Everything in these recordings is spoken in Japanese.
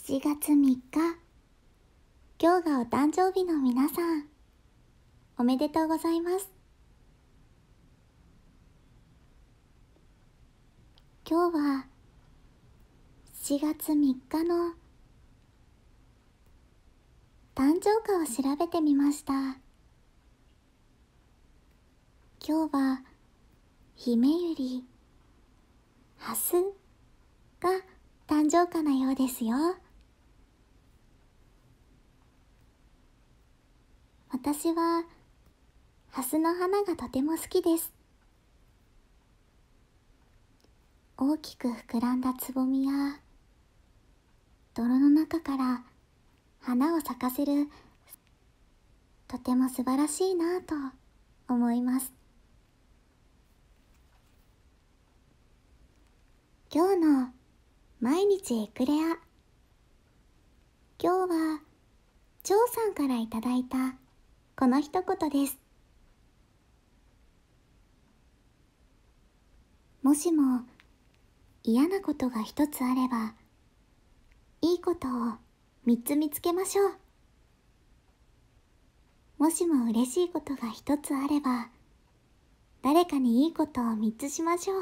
7月3日今日がお誕生日の皆さんおめでとうございます今日は7月3日の誕生花を調べてみました今日はひめゆりハスが誕生花なようですよ。私は、ハスの花がとても好きです。大きく膨らんだつぼみや、泥の中から花を咲かせる、とても素晴らしいなぁと思います。今日の毎日エクレア。今日は、蝶さんからいただいたこの一言です。もしも嫌なことが一つあれば、いいことを三つ見つけましょう。もしも嬉しいことが一つあれば、誰かにいいことを三つしましょ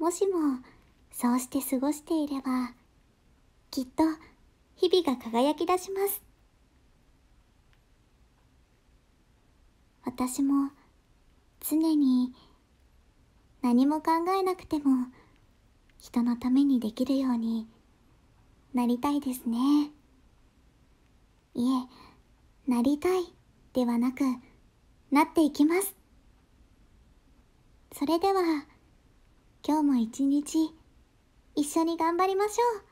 う。もしもそうして過ごしていれば、きっと日々が輝き出します。私も常に何も考えなくても人のためにできるようになりたいですねいえなりたいではなくなっていきますそれでは今日も一日一緒に頑張りましょう